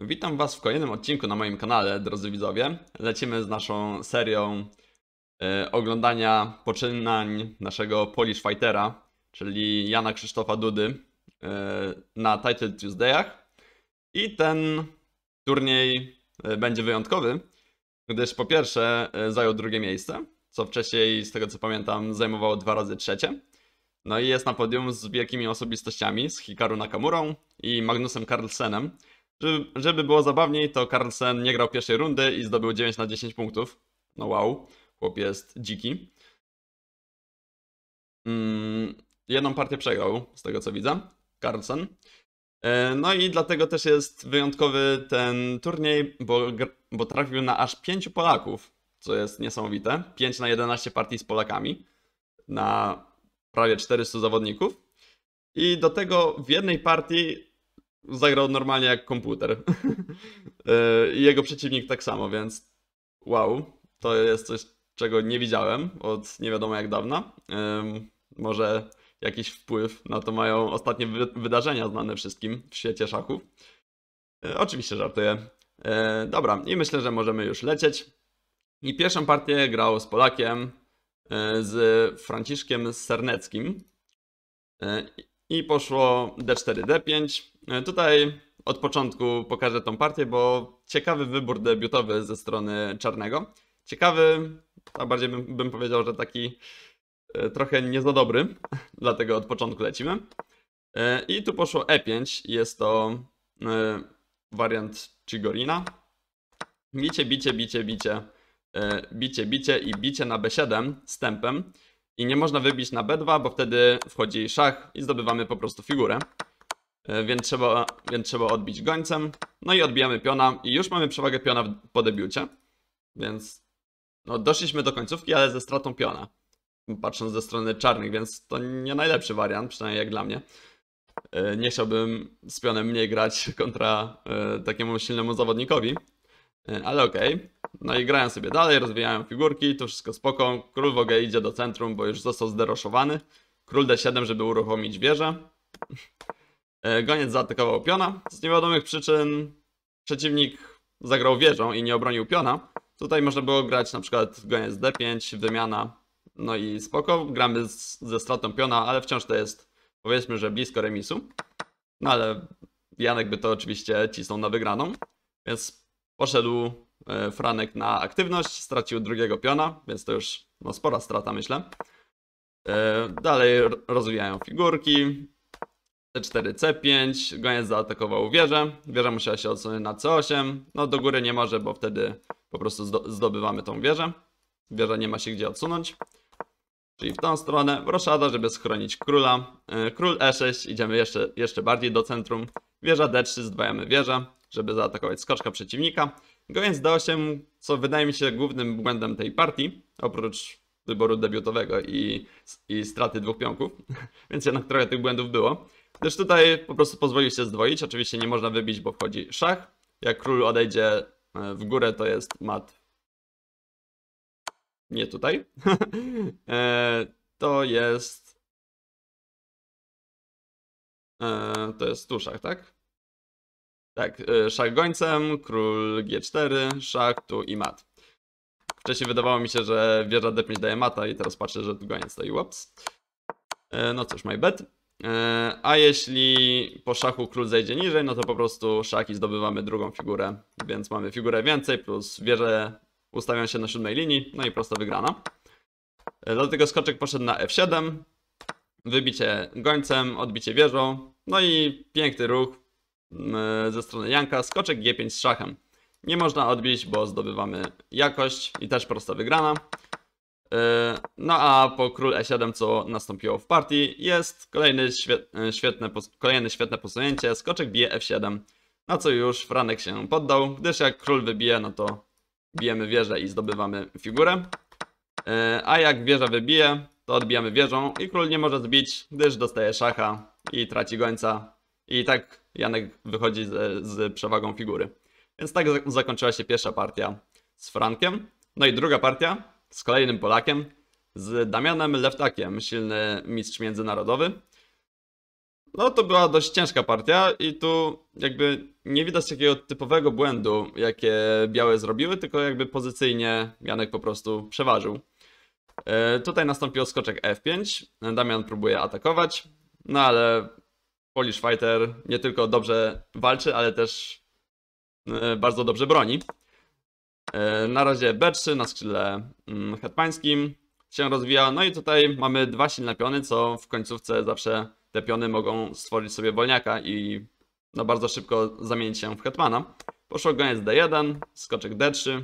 Witam Was w kolejnym odcinku na moim kanale, drodzy widzowie. Lecimy z naszą serią y, oglądania poczynań naszego Polish Fightera, czyli Jana Krzysztofa Dudy y, na Title Tuesdayach. I ten turniej y, będzie wyjątkowy, gdyż po pierwsze y, zajął drugie miejsce, co wcześniej, z tego co pamiętam, zajmowało dwa razy trzecie. No i jest na podium z wielkimi osobistościami, z Hikaru Nakamurą i Magnusem Carlsenem, żeby, żeby było zabawniej, to Carlsen nie grał pierwszej rundy i zdobył 9 na 10 punktów. No wow, chłop jest dziki. Mm, jedną partię przegrał, z tego co widzę, Carlsen. E, no i dlatego też jest wyjątkowy ten turniej, bo, bo trafił na aż 5 Polaków, co jest niesamowite. 5 na 11 partii z Polakami na prawie 400 zawodników. I do tego w jednej partii zagrał normalnie jak komputer. E, I jego przeciwnik tak samo, więc wow, to jest coś, czego nie widziałem od nie wiadomo jak dawna. Może jakiś wpływ na to mają ostatnie wy wydarzenia znane wszystkim w świecie szachów. E, oczywiście żartuję. E, dobra, i myślę, że możemy już lecieć. I pierwszą partię grał z Polakiem, z Franciszkiem Serneckim i poszło d4, d5. E, tutaj od początku pokażę tą partię, bo ciekawy wybór debiutowy ze strony czarnego. Ciekawy, a bardziej bym, bym powiedział, że taki e, trochę nie za dobry, dlatego od początku lecimy. E, I tu poszło e5, jest to wariant Chigorina. Bicie, bicie, bicie, bicie, bicie, bicie i bicie na b7 z tempem i nie można wybić na b2, bo wtedy wchodzi szach i zdobywamy po prostu figurę. E, więc trzeba, więc trzeba odbić gońcem. No i odbijamy piona i już mamy przewagę piona po debiucie. Więc no, doszliśmy do końcówki, ale ze stratą piona. Patrząc ze strony czarnych, więc to nie najlepszy wariant, przynajmniej jak dla mnie. E, nie chciałbym z pionem mniej grać kontra e, takiemu silnemu zawodnikowi, E, ale okej. Okay. No i grają sobie dalej, rozwijają figurki, to wszystko spoko. Król w ogóle idzie do centrum, bo już został zderoszowany. Król D7, żeby uruchomić wieżę. E, goniec zaatakował piona. Z niewiadomych przyczyn przeciwnik zagrał wieżą i nie obronił piona. Tutaj można było grać na przykład goniec D5, wymiana. No i spoko, gramy z, ze stratą piona, ale wciąż to jest powiedzmy, że blisko remisu. No ale Janek by to oczywiście cisnął na wygraną. Więc Poszedł e, Franek na aktywność, stracił drugiego piona, więc to już no, spora strata, myślę. E, dalej rozwijają figurki. C4, C5, goniec zaatakował wieżę, wieża musiała się odsunąć na C8, no do góry nie może, bo wtedy po prostu zdobywamy tą wieżę. Wieża nie ma się gdzie odsunąć. Czyli w tą stronę, roszada, żeby schronić króla. E, król E6, idziemy jeszcze, jeszcze bardziej do centrum. Wieża D3, zdwajamy wieżę żeby zaatakować skoczka przeciwnika. Go D8, się, co wydaje mi się głównym błędem tej partii, oprócz wyboru debiutowego i, i straty dwóch pionków, więc jednak trochę tych błędów było. Gdyż tutaj po prostu pozwolił się zdwoić, oczywiście nie można wybić, bo wchodzi szach. Jak król odejdzie e, w górę, to jest mat. Nie tutaj. E, to jest... E, to jest szach, tak? Tak, e, szach gońcem, król g4, szach tu i mat. Wcześniej wydawało mi się, że wieża d5 daje mata i teraz patrzę, że tu goniec stoi, łops. E, no cóż, my bet. E, a jeśli po szachu król zejdzie niżej, no to po prostu szach i zdobywamy drugą figurę, więc mamy figurę więcej plus wieże ustawiam się na siódmej linii, no i prosta wygrana. Dlatego skoczek poszedł na f7, wybicie gońcem, odbicie wieżą, no i piękny ruch, E, ze strony Janka, skoczek G5 z szachem. Nie można odbić, bo zdobywamy jakość i też prosta wygrana. E, no a po król E7, co nastąpiło w partii, jest kolejny e, świetne, kolejne świetne posunięcie, skoczek bije F7, na co już Franek się poddał, gdyż jak król wybije, no to bijemy wieżę i zdobywamy figurę. A jak wieża wybije, to odbijamy wieżą i król nie może zbić, gdyż dostaje szacha i traci gońca. I tak Janek wychodzi z, z przewagą figury. Więc tak zakończyła się pierwsza partia z Frankiem. No i druga partia z kolejnym Polakiem, z Damianem Lewtakiem, silny mistrz międzynarodowy. No to była dość ciężka partia i tu jakby nie widać takiego typowego błędu, jakie białe zrobiły, tylko jakby pozycyjnie Janek po prostu przeważył. E, tutaj nastąpił skoczek F5, Damian próbuje atakować, no ale Polish Fighter nie tylko dobrze walczy, ale też e, bardzo dobrze broni. E, na razie B3 na skrzydle mm, hetmańskim się rozwija. No i tutaj mamy dwa silne piony, co w końcówce zawsze te piony mogą stworzyć sobie wolniaka i no bardzo szybko zamienić się w hetmana. Poszło goniec D1, skoczek D3,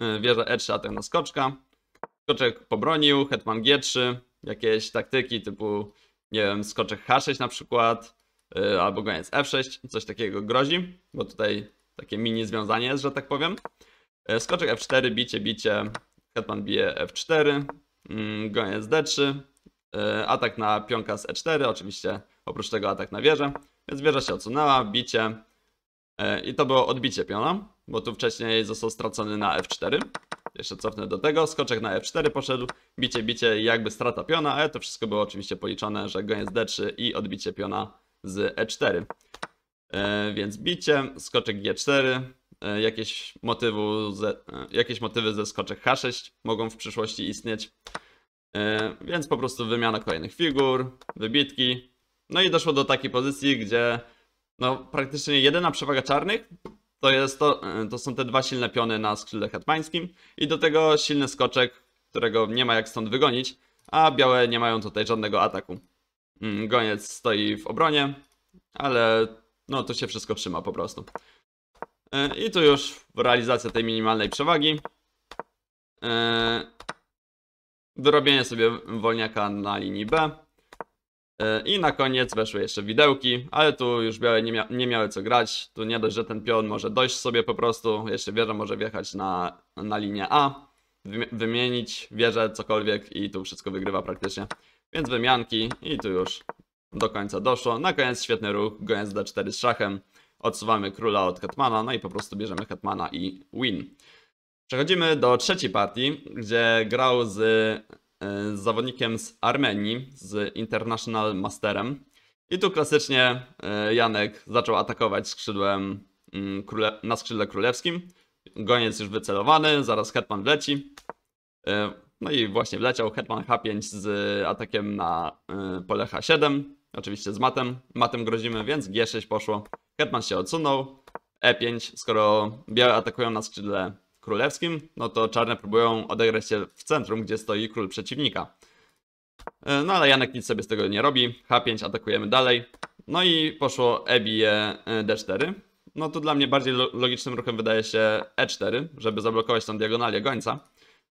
e, wieża E3, atak na skoczka. Skoczek pobronił, hetman G3, jakieś taktyki typu nie wiem, skoczek H6 na przykład, y, albo goniec F6, coś takiego grozi, bo tutaj takie mini związanie jest, że tak powiem. Y, skoczek F4, bicie, bicie, hetman bije F4, yy, goniec D3, atak na pionka z E4, oczywiście oprócz tego atak na wieżę, więc wieża się odsunęła, bicie y, i to było odbicie piona, bo tu wcześniej został stracony na F4. Jeszcze cofnę do tego, skoczek na F4 poszedł, bicie, bicie i jakby strata piona, ale to wszystko było oczywiście policzone, że goniec d3 i odbicie piona z e4. E, więc bicie, skoczek g4, e, jakieś, motywu ze, e, jakieś motywy ze skoczek h6 mogą w przyszłości istnieć. Więc po prostu wymiana kolejnych figur, wybitki. No i doszło do takiej pozycji, gdzie no, praktycznie jedyna przewaga czarnych to, jest to, to są te dwa silne piony na skrzydle hetmańskim i do tego silny skoczek którego nie ma jak stąd wygonić, a białe nie mają tutaj żadnego ataku. Mm, goniec stoi w obronie, ale no to się wszystko trzyma po prostu. E, I tu już realizacja tej minimalnej przewagi. E, wyrobienie sobie wolniaka na linii B. E, I na koniec weszły jeszcze widełki, ale tu już białe nie, mia nie, miały co grać. Tu nie dość, że ten pion może dojść sobie po prostu, jeszcze wieża może wjechać na, na linię A wymienić wieżę, cokolwiek i tu wszystko wygrywa praktycznie. Więc wymianki i tu już do końca doszło. Na koniec świetny ruch, goniec d4 z szachem. Odsuwamy króla od Hetmana, no i po prostu bierzemy Hetmana i win. Przechodzimy do trzeciej partii, gdzie grał z, e, z zawodnikiem z Armenii, z International Masterem. I tu klasycznie e, Janek zaczął atakować skrzydłem, mm, na skrzydle królewskim goniec już wycelowany, zaraz Hetman wleci. E, no i właśnie wleciał Hetman H5 z atakiem na e, pole H7. Oczywiście z matem. Matem grozimy, więc G6 poszło. Hetman się odsunął. E5, skoro białe atakują na skrzydle królewskim, no to czarne próbują odegrać się w centrum, gdzie stoi król przeciwnika. E, no ale Janek nic sobie z tego nie robi. H5 atakujemy dalej. No i poszło e bije D4 no to dla mnie bardziej logicznym ruchem wydaje się E4, żeby zablokować tą diagonalię gońca.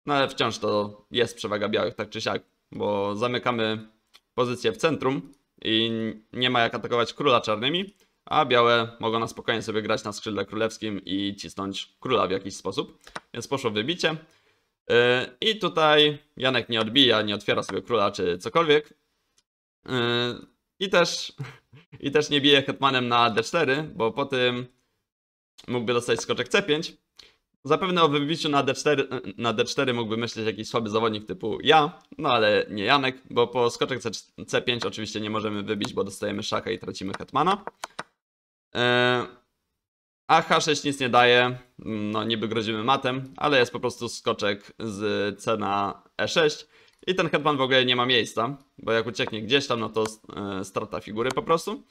No ale wciąż to jest przewaga białych tak czy siak, bo zamykamy pozycję w centrum i nie ma jak atakować króla czarnymi, a białe mogą na spokojnie sobie grać na skrzydle królewskim i cisnąć króla w jakiś sposób. Więc poszło wybicie. Y, I tutaj Janek nie odbija, nie otwiera sobie króla czy cokolwiek. Y, i też, I też nie bije hetmanem na d4, bo po tym mógłby dostać skoczek c5. Zapewne o wybiciu na d4, na d4 mógłby myśleć jakiś słaby zawodnik typu ja, no ale nie Janek, bo po skoczek c5 oczywiście nie możemy wybić, bo dostajemy szacha i tracimy hetmana. E, a H6 nic nie daje, no niby grozimy matem, ale jest po prostu skoczek z C na E6, i ten headband w ogóle nie ma miejsca, bo jak ucieknie gdzieś tam, no to e, strata figury po prostu.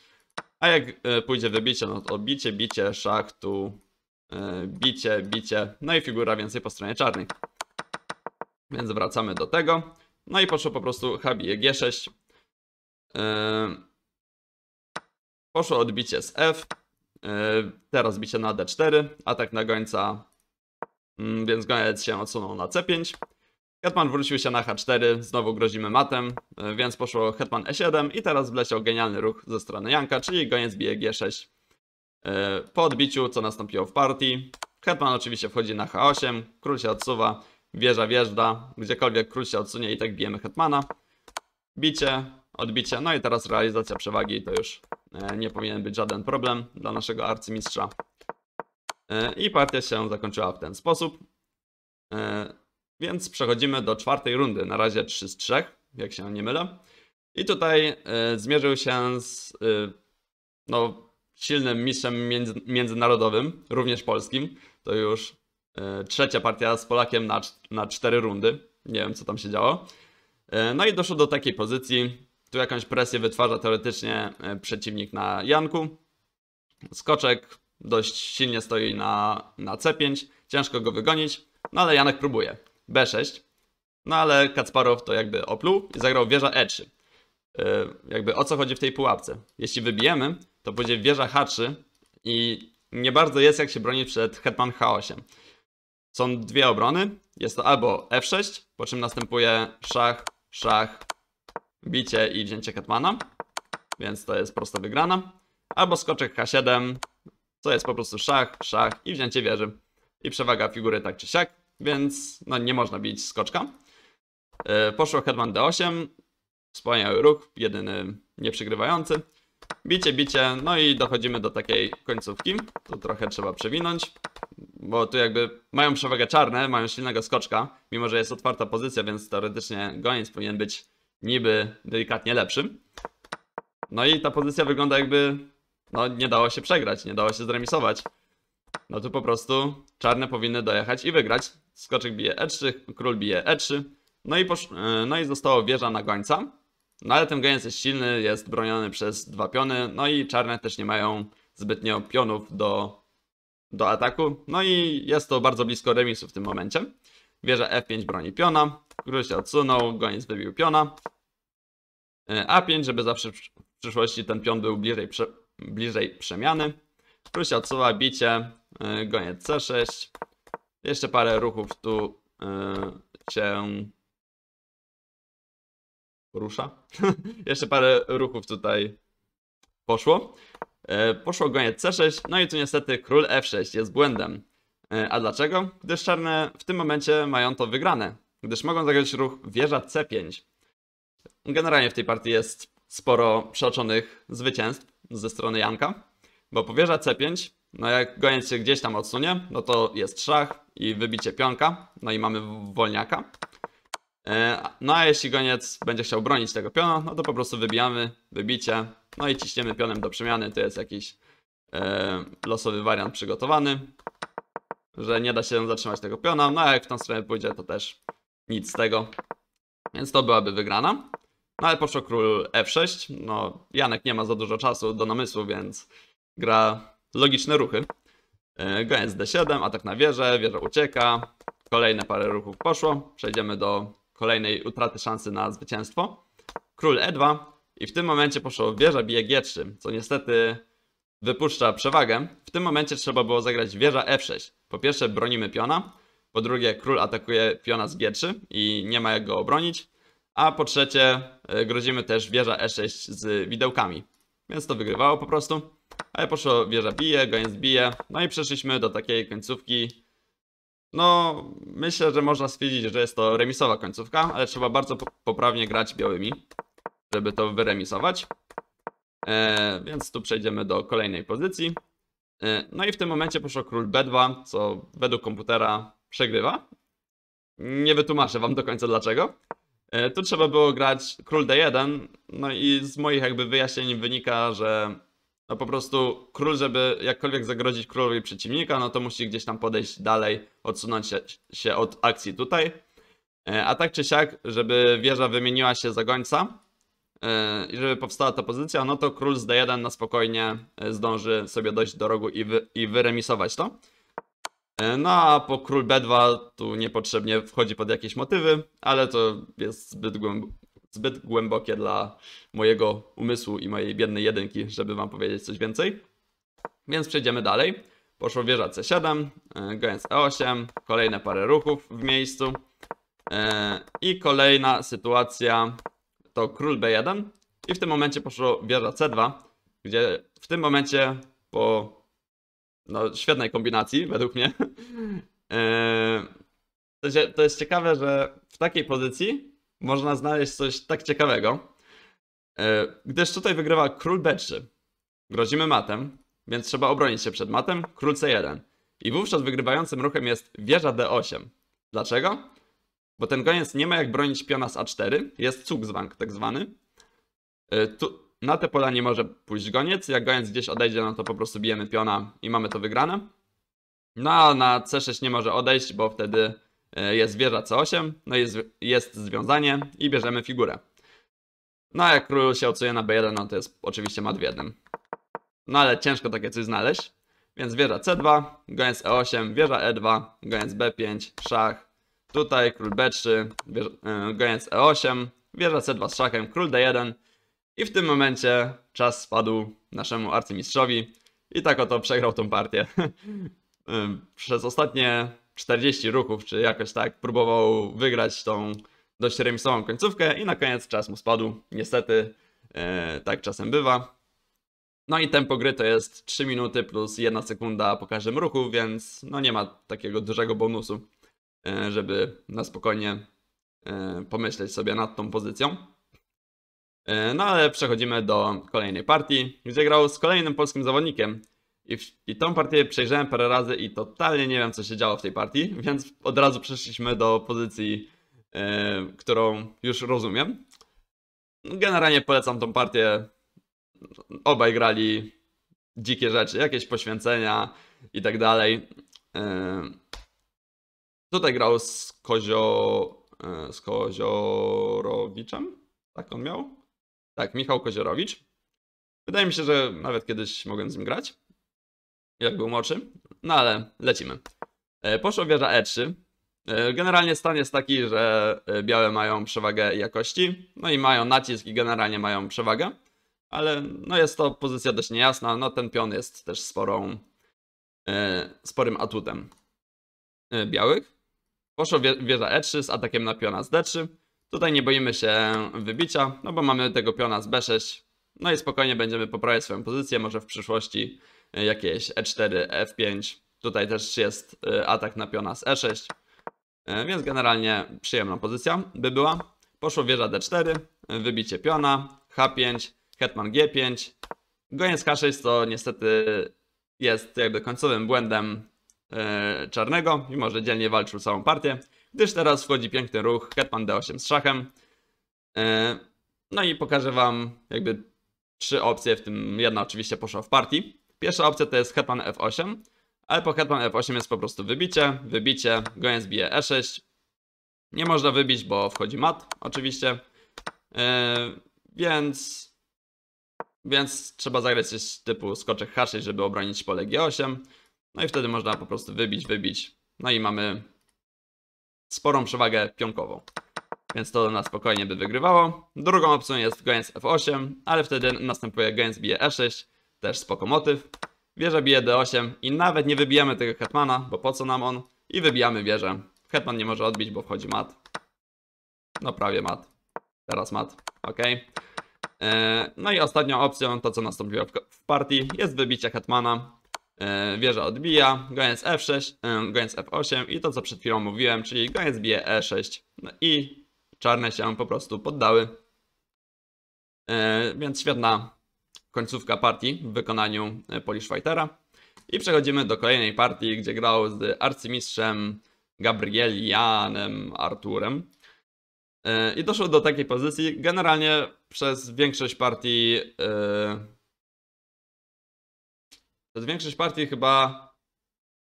A jak e, pójdzie wybicie, no to bicie, bicie, szach, tu, e, bicie, bicie, no i figura więcej po stronie czarnej. Więc wracamy do tego. No i poszło po prostu HBE G6. Poszło odbicie z F. Teraz bicie na D4, atak na gońca, mm, więc goniec się odsunął na C5. Hetman wrócił się na H4, znowu grozimy matem, e, więc poszło Hetman E7 i teraz wleciał genialny ruch ze strony Janka, czyli goniec bije G6. E, po odbiciu, co nastąpiło w partii, Hetman oczywiście wchodzi na H8, król się odsuwa, wieża wjeżdża, gdziekolwiek król się odsunie i tak bijemy Hetmana. Bicie, odbicie, no i teraz realizacja przewagi, to już e, nie powinien być żaden problem dla naszego arcymistrza. I partia się zakończyła w ten sposób. Więc przechodzimy do czwartej rundy. Na razie 3 z 3, jak się nie mylę. I tutaj y, zmierzył się z y, no, silnym mistrzem między, międzynarodowym, również polskim. To już y, trzecia partia z Polakiem na, na cztery rundy. Nie wiem, co tam się działo. no i doszło do takiej pozycji. Tu jakąś presję wytwarza teoretycznie przeciwnik na Janku. Skoczek dość silnie stoi na, na C5. Ciężko go wygonić, no ale Janek próbuje. B6. No ale Kacparow to jakby opluł i zagrał wieża E3. Yy, e, jakby o co chodzi w tej pułapce? Jeśli wybijemy, to będzie wieża H3 i nie bardzo jest jak się bronić przed Hetman H8. Są dwie obrony. Jest to albo F6, po czym następuje szach, szach, bicie i wzięcie Hetmana. Więc to jest prosta wygrana. Albo skoczek H7, co jest po prostu szach, szach i wzięcie wieży. I przewaga figury tak czy siak więc no, nie można bić skoczka. E, poszło Hetman D8, wspaniały ruch, jedyny nieprzygrywający. Bicie, bicie, no i dochodzimy do takiej końcówki. Tu trochę trzeba przewinąć, bo tu jakby mają przewagę czarne, mają silnego skoczka, mimo że jest otwarta pozycja, więc teoretycznie goniec powinien być niby delikatnie lepszy. No i ta pozycja wygląda jakby, no nie dało się przegrać, nie dało się zremisować no to po prostu czarne powinny dojechać i wygrać. Skoczek bije E3, król bije E3. No i, e, no i zostało wieża na gońca. No ale ten goniec jest silny, jest broniony przez dwa piony. No i czarne też nie mają zbytnio pionów do, do ataku. No i jest to bardzo blisko remisu w tym momencie. Wieża F5 broni piona. Król się odsunął, goniec wybił piona. E, A5, żeby zawsze w przyszłości ten pion był bliżej, prze bliżej przemiany. Król się odsuwa, bicie. E, goniec C6. Jeszcze parę ruchów tu się e, rusza. Jeszcze parę ruchów tutaj poszło. E, poszło goniec C6, no i tu niestety król F6 jest błędem. A dlaczego? Gdyż czarne w tym momencie mają to wygrane, gdyż mogą zagrać ruch wieża C5. Generalnie w tej partii jest sporo przeoczonych zwycięstw ze strony Janka, bo po wieża C5 no jak goniec się gdzieś tam odsunie, no to jest szach i wybicie pionka, no i mamy wolniaka. E, no a jeśli goniec będzie chciał bronić tego piona, no to po prostu wybijamy, wybicie, no i ciśniemy pionem do przemiany, to jest jakiś e, losowy wariant przygotowany, że nie da się zatrzymać tego piona, no a jak w tą stronę pójdzie, to też nic z tego, więc to byłaby wygrana. No ale poszło król f6, no Janek nie ma za dużo czasu do namysłu, więc gra logiczne ruchy. E, Goniec D7, atak na wieżę, wieża ucieka. Kolejne parę ruchów poszło. Przejdziemy do kolejnej utraty szansy na zwycięstwo. Król E2 i w tym momencie poszło wieża bije G3, co niestety wypuszcza przewagę. W tym momencie trzeba było zagrać wieża F6. Po pierwsze bronimy piona, po drugie król atakuje piona z G3 i nie ma jak go obronić, a po trzecie e, grozimy też wieża E6 z widełkami. Więc to wygrywało po prostu. Ale poszło, wieża bije, goniec bije. No i przeszliśmy do takiej końcówki. No, myślę, że można stwierdzić, że jest to remisowa końcówka, ale trzeba bardzo poprawnie grać białymi, żeby to wyremisować. E, więc tu przejdziemy do kolejnej pozycji. E, no i w tym momencie poszło król b2, co według komputera przegrywa. Nie wytłumaczę wam do końca dlaczego. E, tu trzeba było grać król d1, no i z moich jakby wyjaśnień wynika, że no po prostu król, żeby jakkolwiek zagrozić królowi przeciwnika, no to musi gdzieś tam podejść dalej, odsunąć się, się od akcji tutaj. E, a tak czy siak, żeby wieża wymieniła się za gońca e, i żeby powstała ta pozycja, no to król z D1 na spokojnie e, zdąży sobie dojść do rogu i, wy, i wyremisować to. No a po król B2 tu niepotrzebnie wchodzi pod jakieś motywy, ale to jest zbyt, głęb zbyt głębokie dla mojego umysłu i mojej biednej jedynki, żeby wam powiedzieć coś więcej. Więc przejdziemy dalej. Poszło wieża C7, e, gając E8, kolejne parę ruchów w miejscu. E, I kolejna sytuacja to król B1 i w tym momencie poszło wieża C2, gdzie w tym momencie po no, świetnej kombinacji według mnie e, to jest ciekawe, że w takiej pozycji można znaleźć coś tak ciekawego, e, gdyż tutaj wygrywa król b3. Grozimy matem, więc trzeba obronić się przed matem, król c1. I wówczas wygrywającym ruchem jest wieża d8. Dlaczego? Bo ten goniec nie ma jak bronić piona z a4, jest cugzwank tak zwany. E, tu, na te pola nie może pójść goniec, jak goniec gdzieś odejdzie, no to po prostu bijemy piona i mamy to wygrane. No a na c6 nie może odejść, bo wtedy E, jest wieża C8, no jest, jest związanie i bierzemy figurę. No a jak król się odsuje na B1, no to jest oczywiście mat w jednym. No ale ciężko takie coś znaleźć. Więc wieża C2, goniec E8, wieża E2, goniec B5, szach. Tutaj król B3, wieża, yy, goniec E8, wieża C2 z szachem, król D1. I w tym momencie czas spadł naszemu arcymistrzowi. I tak oto przegrał tą partię. E, przez ostatnie 40 ruchów, czy jakoś tak, próbował wygrać tą dość remisową końcówkę i na koniec czas mu spadł. Niestety, e, tak czasem bywa. No i tempo gry to jest 3 minuty plus 1 sekunda po każdym ruchu, więc no nie ma takiego dużego bonusu, e, żeby na spokojnie e, pomyśleć sobie nad tą pozycją. E, no ale przechodzimy do kolejnej partii, gdzie grał z kolejnym polskim zawodnikiem, i, w, I tą partię przejrzałem parę razy i totalnie nie wiem, co się działo w tej partii, więc od razu przeszliśmy do pozycji, yy, którą już rozumiem. Generalnie polecam tą partię. Obaj grali dzikie rzeczy, jakieś poświęcenia i tak dalej. E, tutaj grał z Kozio... E, z Koziorowiczem? Tak on miał? Tak, Michał Koziorowicz. Wydaje mi się, że nawet kiedyś mogłem z nim grać jakby umoczy. No ale lecimy. E, poszła wieża E3. E, generalnie stan jest taki, że e, białe mają przewagę jakości, no i mają nacisk i generalnie mają przewagę, ale no jest to pozycja dość niejasna, no ten pion jest też sporą, sporym atutem białych. Poszła wieża E3 z atakiem na piona z D3. Tutaj nie boimy się wybicia, no bo mamy tego piona z B6, no i spokojnie będziemy poprawiać swoją pozycję, może w przyszłości jakieś E4, F5. Tutaj też jest y, atak na piona z E6. E, więc generalnie przyjemna pozycja by była. Poszło wieża D4, wybicie piona, H5, hetman G5. Goniec H6 to niestety jest jakby końcowym błędem y, czarnego, mimo że dzielnie walczył całą partię, gdyż teraz wchodzi piękny ruch hetman D8 z szachem. Y, no i pokażę wam jakby trzy opcje, w tym jedna oczywiście poszła w partii. Pierwsza opcja to jest hetman f8, ale po hetman f8 jest po prostu wybicie, wybicie, goniec bije e6. Nie można wybić, bo wchodzi mat oczywiście. Yy, więc więc trzeba zagrać coś typu skoczek h6, żeby obronić pole g8. No i wtedy można po prostu wybić, wybić. No i mamy sporą przewagę pionkową. Więc to na spokojnie by wygrywało. Drugą opcją jest goniec f8, ale wtedy następuje goniec bije e6. Też spoko motyw. Wieża bije D8 i nawet nie wybijemy tego hetmana, bo po co nam on? I wybijamy wieżę. Hetman nie może odbić, bo wchodzi mat. No prawie mat. Teraz mat. Ok. E, no i ostatnią opcją, to co nastąpiło w partii, jest wybicie hetmana. E, wieża odbija, goniec F6, e, goniec F8 i to co przed chwilą mówiłem, czyli goniec bije E6. No i czarne się po prostu poddały. Więc świetna końcówka partii w wykonaniu e, Polish Fightera. I przechodzimy do kolejnej partii, gdzie grał z arcymistrzem Gabrielianem Arturem. E, I doszło do takiej pozycji. Generalnie przez większość partii. E, przez większość partii chyba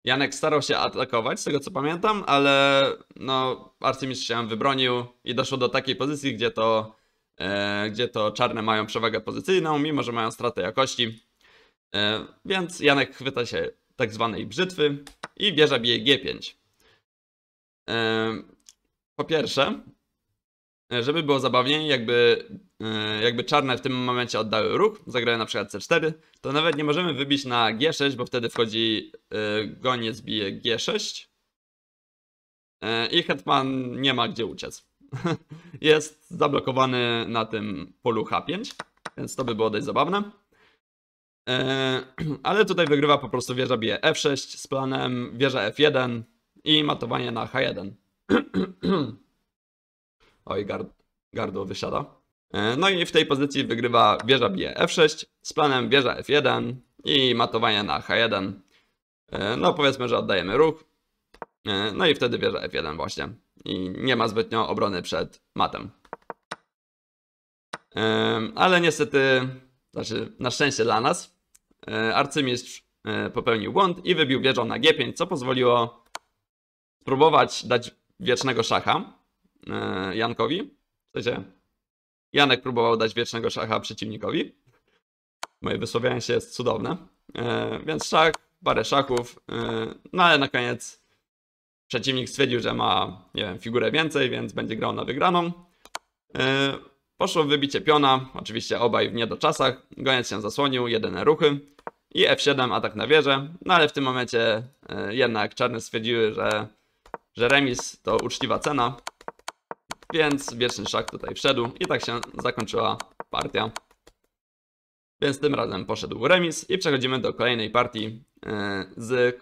Janek starał się atakować, z tego co pamiętam, ale no, arcymistrz się wybronił i doszło do takiej pozycji, gdzie to E, gdzie to czarne mają przewagę pozycyjną, mimo że mają stratę jakości. E, więc Janek chwyta się tak zwanej brzytwy i bierze bije G5. Po pierwsze, e, żeby było zabawniej, jakby, jakby czarne w tym momencie oddały ruch, zagrają na przykład C4, to nawet nie możemy wybić na G6, bo wtedy wchodzi goniec bije G6 i hetman nie ma gdzie uciec. jest zablokowany na tym polu H5, więc to by było dość zabawne. E, ale tutaj wygrywa po prostu wieża bije F6 z planem, wieża F1 i matowanie na H1. Oj, gard gardło wysiada. E, no i w tej pozycji wygrywa wieża bije F6 z planem wieża F1 i matowanie na H1. E, no powiedzmy, że oddajemy ruch. No i wtedy wieża F1 właśnie i nie ma zbytnio obrony przed matem. Ale niestety, znaczy na szczęście dla nas, e, arcymistrz e, popełnił błąd i wybił wieżą na G5, co pozwoliło spróbować dać wiecznego szacha e, Jankowi. W sensie Janek próbował dać wiecznego szacha przeciwnikowi. Moje wysławianie się jest cudowne. Więc szach, parę szachów, no ale na koniec przeciwnik stwierdził, że ma, nie wiem, figurę więcej, więc będzie grał na wygraną. E, poszło w wybicie piona, oczywiście obaj w niedoczasach, goniec się zasłonił, jedyne ruchy i F7 atak na wieżę, no ale w tym momencie e, jednak czarne stwierdziły, że, że remis to uczciwa cena, więc wieczny szak tutaj wszedł i tak się zakończyła partia. Więc tym razem poszedł remis i przechodzimy do kolejnej partii e, z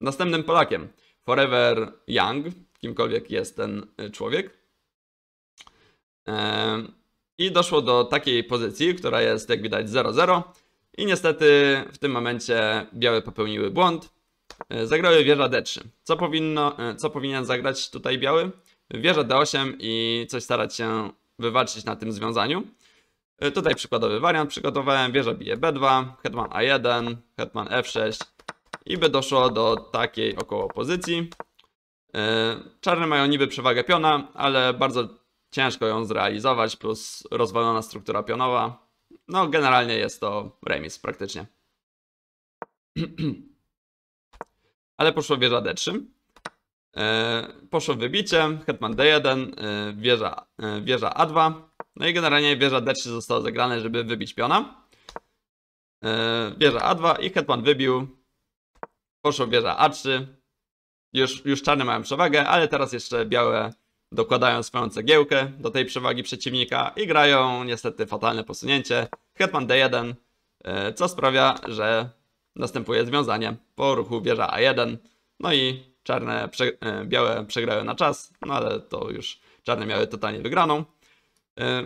następnym Polakiem. Forever Young, kimkolwiek jest ten y, człowiek. I doszło do takiej pozycji, która jest jak widać 0-0. I niestety w tym momencie białe popełniły błąd. E, zagrały wieża D3. Co, powinno, e, co powinien zagrać tutaj biały? Wieża D8 i coś starać się wywalczyć na tym związaniu. E, tutaj przykładowy wariant przygotowałem. Wieża bije B2, hetman A1, hetman F6 i by doszło do takiej około pozycji. E, czarne mają niby przewagę piona, ale bardzo ciężko ją zrealizować, plus rozwalona struktura pionowa. No, generalnie jest to remis praktycznie. ale poszło wieża D3. E, poszło wybicie, hetman D1, e, wieża, wieża A2. No i generalnie wieża D3 została zagrana, żeby wybić piona. Wieża A2 i hetman wybił Poszło wieża A3. Już, już czarne mają przewagę, ale teraz jeszcze białe dokładają swoją cegiełkę do tej przewagi przeciwnika i grają niestety fatalne posunięcie. Hetman D1, e, co sprawia, że następuje związanie po ruchu wieża A1. No i czarne, prze, e, białe przegrają na czas, no ale to już czarne miały totalnie wygraną. E,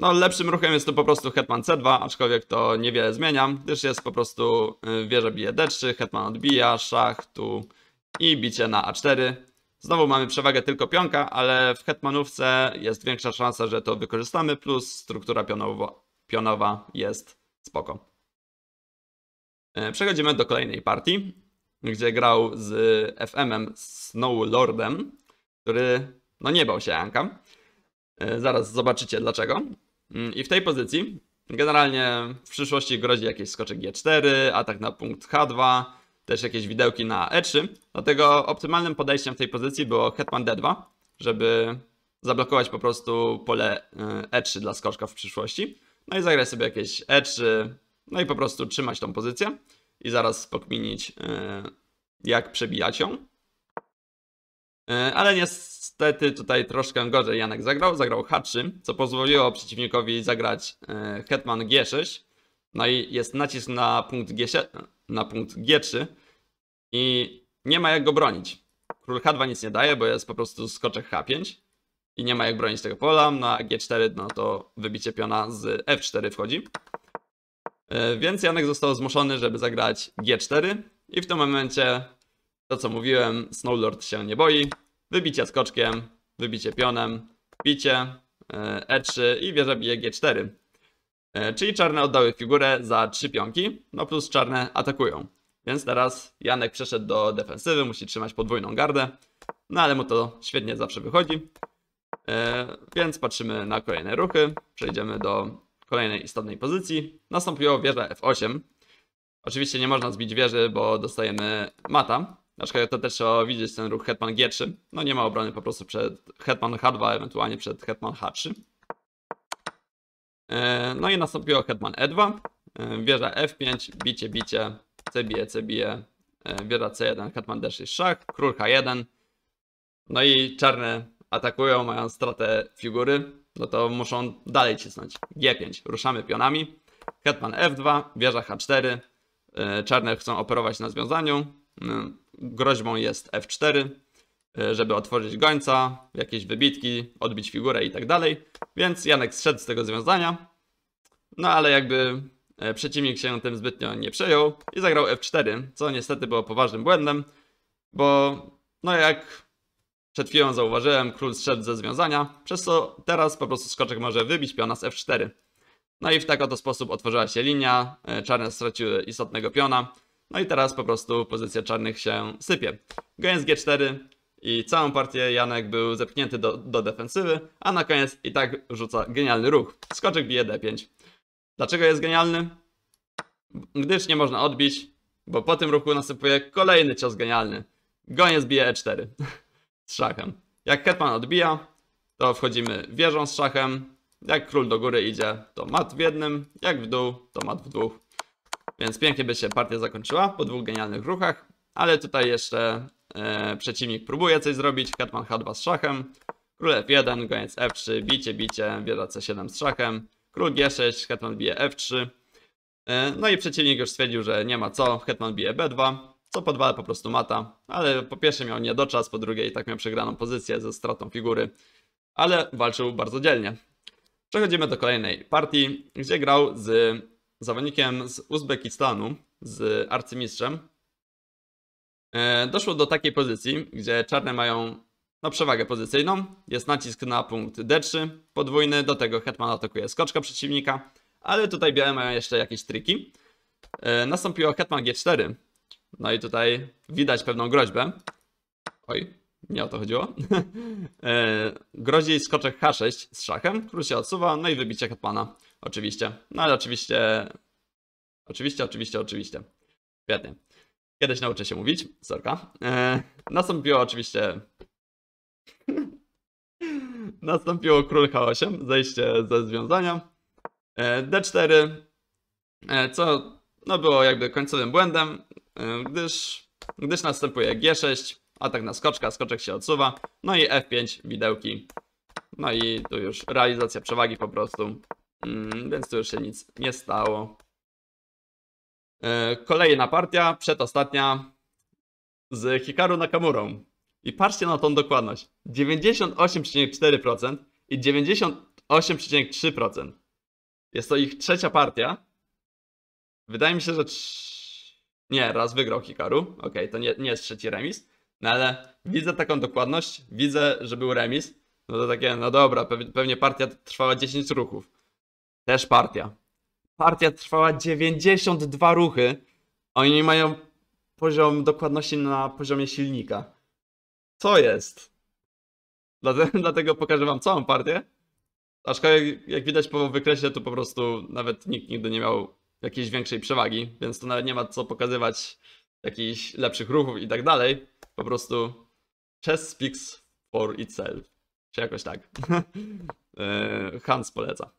no, lepszym ruchem jest tu po prostu hetman c2, aczkolwiek to niewiele zmienia, gdyż jest po prostu y, wieża bije d3, hetman odbija, szach tu i bicie na a4. Znowu mamy przewagę tylko pionka, ale w hetmanówce jest większa szansa, że to wykorzystamy, plus struktura pionowo pionowa jest spoko. Y, przechodzimy do kolejnej partii, gdzie grał z FM-em Snow Lordem, który no nie bał się Janka. Y, zaraz zobaczycie dlaczego. Mm, I w tej pozycji generalnie w przyszłości grozi jakiś skoczek G4, atak na punkt H2, też jakieś widełki na E3. Dlatego optymalnym podejściem w tej pozycji było Hetman D2, żeby zablokować po prostu pole y, E3 dla skoczka w przyszłości. No i zagrać sobie jakieś E3, no i po prostu trzymać tą pozycję i zaraz pokminić, y, jak przebijać ją. E, ale niestety tutaj troszkę gorzej Janek zagrał. Zagrał H3, co pozwoliło przeciwnikowi zagrać e, Hetman G6. No i jest nacisk na punkt, G7, na punkt G3 i nie ma jak go bronić. Król H2 nic nie daje, bo jest po prostu skoczek H5 i nie ma jak bronić tego pola. Na no G4 no to wybicie piona z F4 wchodzi. E, więc Janek został zmuszony, żeby zagrać G4 i w tym momencie to co mówiłem, Snowlord się nie boi. Wybicie skoczkiem, wybicie pionem, bicie, E3 e i wieża bije G4. Czyli czarne oddały figurę za 3 pionki, no plus czarne atakują. Więc teraz Janek przeszedł do defensywy, musi trzymać podwójną gardę. No ale mu to świetnie zawsze wychodzi. E, więc patrzymy na kolejne ruchy. Przejdziemy do kolejnej istotnej pozycji. Nastąpiła wieża F8. Oczywiście nie można zbić wieży, bo dostajemy mata. Na przykład to też trzeba widzieć ten ruch Hetman G3. No nie ma obrony po prostu przed Hetman H2, ewentualnie przed Hetman H3. E, no i nastąpiło Hetman E2, e, wieża F5, bicie, bicie, C bije, C bije, e, wieża C1, Hetman D6, szach, król H1. No i czarne atakują, mają stratę figury, no to muszą dalej cisnąć. G5, ruszamy pionami, Hetman F2, wieża H4, czarne chcą operować na związaniu, mm groźbą jest F4, e, żeby otworzyć gońca, jakieś wybitki, odbić figurę i tak dalej. Więc Janek zszedł z tego związania, no ale jakby e, przeciwnik się tym zbytnio nie przejął i zagrał F4, co niestety było poważnym błędem, bo no jak przed chwilą zauważyłem, król zszedł ze związania, przez co teraz po prostu skoczek może wybić piona z F4. No i w tak oto sposób otworzyła się linia, e, czarne straciły istotnego piona, no i teraz po prostu pozycja czarnych się sypie. Goniec G4 i całą partię Janek był zepchnięty do, do defensywy, a na koniec i tak rzuca genialny ruch. Skoczek bije D5. Dlaczego jest genialny? Gdyż nie można odbić, bo po tym ruchu następuje kolejny cios genialny. Goniec bije E4 z szachem. Jak hetman odbija, to wchodzimy wieżą z szachem. Jak król do góry idzie, to mat w jednym. Jak w dół, to mat w dwóch. Więc pięknie by się partia zakończyła po dwóch genialnych ruchach, ale tutaj jeszcze e, przeciwnik próbuje coś zrobić, hetman h2 z szachem, król f1, goniec f3, bicie, bicie, bieda c7 z szachem, król g6, hetman bije f3. E, no i przeciwnik już stwierdził, że nie ma co, hetman bije b2, co po dwa po prostu mata, ale po pierwsze miał niedoczas, po drugie i tak miał przegraną pozycję ze stratą figury, ale walczył bardzo dzielnie. Przechodzimy do kolejnej partii, gdzie grał z zawodnikiem z Uzbekistanu, z arcymistrzem, e, doszło do takiej pozycji, gdzie czarne mają no, przewagę pozycyjną, jest nacisk na punkt D3 podwójny, do tego hetman atakuje skoczka przeciwnika, ale tutaj białe mają jeszcze jakieś triki. E, nastąpiło hetman G4, no i tutaj widać pewną groźbę. Oj, nie o to chodziło. E, grozi skoczek H6 z szachem, król się odsuwa, no i wybicie hetmana. Oczywiście. No ale oczywiście... Oczywiście, oczywiście, oczywiście. Świetnie. Kiedyś nauczę się mówić. Sorka. Eee, nastąpiło oczywiście... nastąpiło król H8. Zejście ze związania. Eee, D4. Eee, co no było jakby końcowym błędem, e, gdyż, gdyż następuje G6, atak na skoczka, skoczek się odsuwa, no i F5, widełki. No i tu już realizacja przewagi po prostu Mm, więc tu już się nic nie stało. E, kolejna partia, przedostatnia z Hikaru Nakamurą. I patrzcie na tą dokładność. 98,4% i 98,3%. Jest to ich trzecia partia. Wydaje mi się, że... Nie, raz wygrał Hikaru. Okej, okay, to nie, nie jest trzeci remis. No ale widzę taką dokładność, widzę, że był remis. No to takie, no dobra, pewnie partia trwała 10 ruchów. Też partia. Partia trwała 92 ruchy. Oni mają poziom dokładności na poziomie silnika. Co jest? Dlatego, dlatego pokażę wam całą partię. Aczkolwiek jak widać po wykresie to po prostu nawet nikt nigdy nie miał jakiejś większej przewagi, więc to nawet nie ma co pokazywać jakichś lepszych ruchów i tak dalej. Po prostu chess speaks for itself. Czy jakoś tak. E, Hans poleca.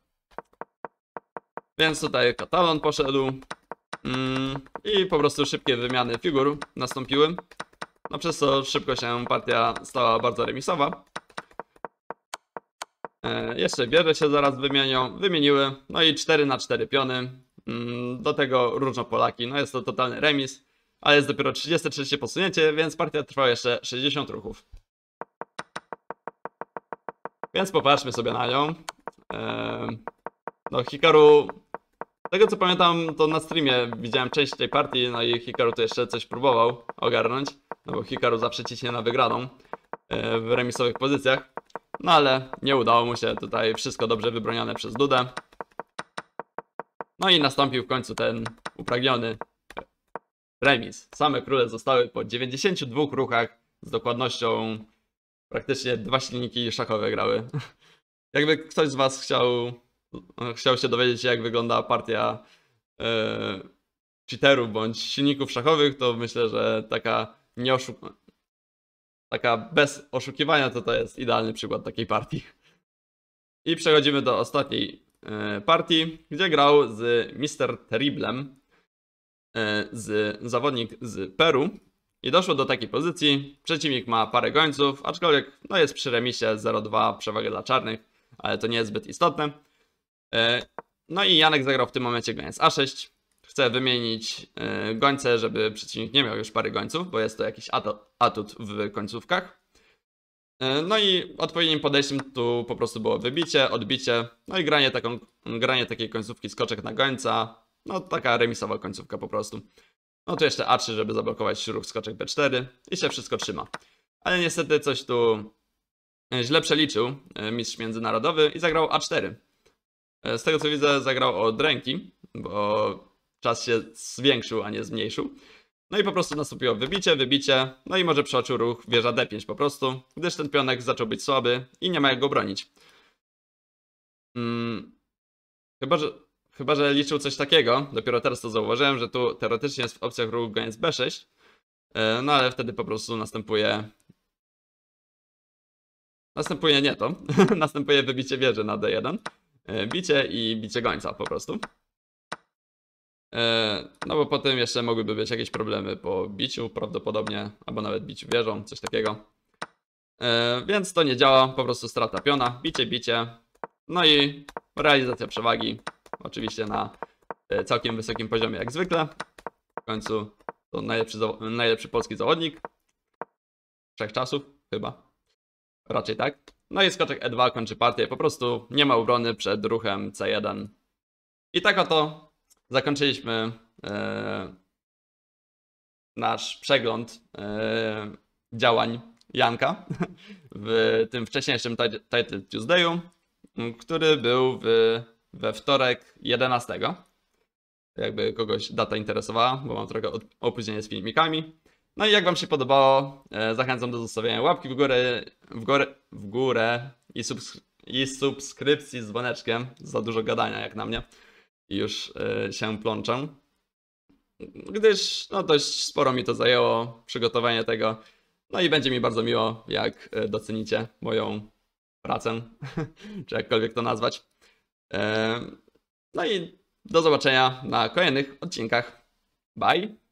Więc tutaj katalon poszedł. Mm, I po prostu szybkie wymiany figur nastąpiły. No przez co szybko się partia stała bardzo remisowa. E, jeszcze bierze się zaraz wymienią. Wymieniły. No i 4 na 4 piony. Mm, do tego różno Polaki. No jest to totalny remis. Ale jest dopiero 33 posunięcie, więc partia trwa jeszcze 60 ruchów. Więc popatrzmy sobie na nią. E, no Hikaru z tego co pamiętam, to na streamie widziałem część tej partii, no i Hikaru tu jeszcze coś próbował ogarnąć, no bo Hikaru zawsze ciśnie na wygraną e, w remisowych pozycjach. No ale nie udało mu się, tutaj wszystko dobrze wybronione przez Dudę. No i nastąpił w końcu ten upragniony remis. Same króle zostały po 92 ruchach z dokładnością praktycznie dwa silniki szachowe grały. Jakby ktoś z Was chciał Chciał się dowiedzieć, jak wygląda partia yy, cheaterów bądź silników szachowych, to myślę, że taka nie oszuk- taka bez oszukiwania to to jest idealny przykład takiej partii. I przechodzimy do ostatniej e, partii, gdzie grał z Mr. Terriblem, e, z zawodnik z Peru. I doszło do takiej pozycji. Przeciwnik ma parę gońców, aczkolwiek no jest przy remisie 0-2 przewagę dla czarnych, ale to nie jest zbyt istotne. E, no i Janek zagrał w tym momencie goniec A6. Chcę wymienić e, gońce, żeby przeciwnik nie miał już pary gońców, bo jest to jakiś atut w końcówkach. E, no i odpowiednim podejściem tu po prostu było wybicie, odbicie, no i granie, taką, granie takiej końcówki skoczek na gońca. No taka remisowa końcówka po prostu. No tu jeszcze A3, żeby zablokować ruch skoczek B4 i się wszystko trzyma. Ale niestety coś tu źle przeliczył mistrz międzynarodowy i zagrał A4. E, z tego co widzę, zagrał od ręki, bo czas się zwiększył, a nie zmniejszył. No i po prostu nastąpiło wybicie, wybicie, no i może przeoczył ruch wieża D5 po prostu, gdyż ten pionek zaczął być słaby i nie ma jak go bronić. Hmm. Chyba, że, chyba, że liczył coś takiego, dopiero teraz to zauważyłem, że tu teoretycznie jest w opcjach ruch goniec B6, e, no ale wtedy po prostu następuje... Następuje nie to, następuje wybicie wieży na D1. E, bicie i bicie gońca po prostu. E, no bo potem jeszcze mogłyby być jakieś problemy po biciu prawdopodobnie, albo nawet biciu wieżą, coś takiego. E, więc to nie działa, po prostu strata piona, bicie, bicie. No i realizacja przewagi, oczywiście na całkiem wysokim poziomie jak zwykle. W końcu to najlepszy, najlepszy polski zawodnik. Trzech czasów chyba. Raczej tak. No i skoczek E2 kończy partię, po prostu nie ma obrony przed ruchem C1. I tak oto zakończyliśmy e, nasz przegląd e, działań Janka w tym wcześniejszym Title Tuesdayu, który był w, we wtorek 11. Jakby kogoś data interesowała, bo mam trochę opóźnienie z filmikami. No i jak Wam się podobało, e, zachęcam do zostawienia łapki w górę, w górę, w górę i, subskry i subskrypcji z dzwoneczkiem. Za dużo gadania jak na mnie. I już e, się plączę. Gdyż no dość sporo mi to zajęło, przygotowanie tego. No i będzie mi bardzo miło, jak e, docenicie moją pracę, czy jakkolwiek to nazwać. no i do zobaczenia na kolejnych odcinkach. Bye!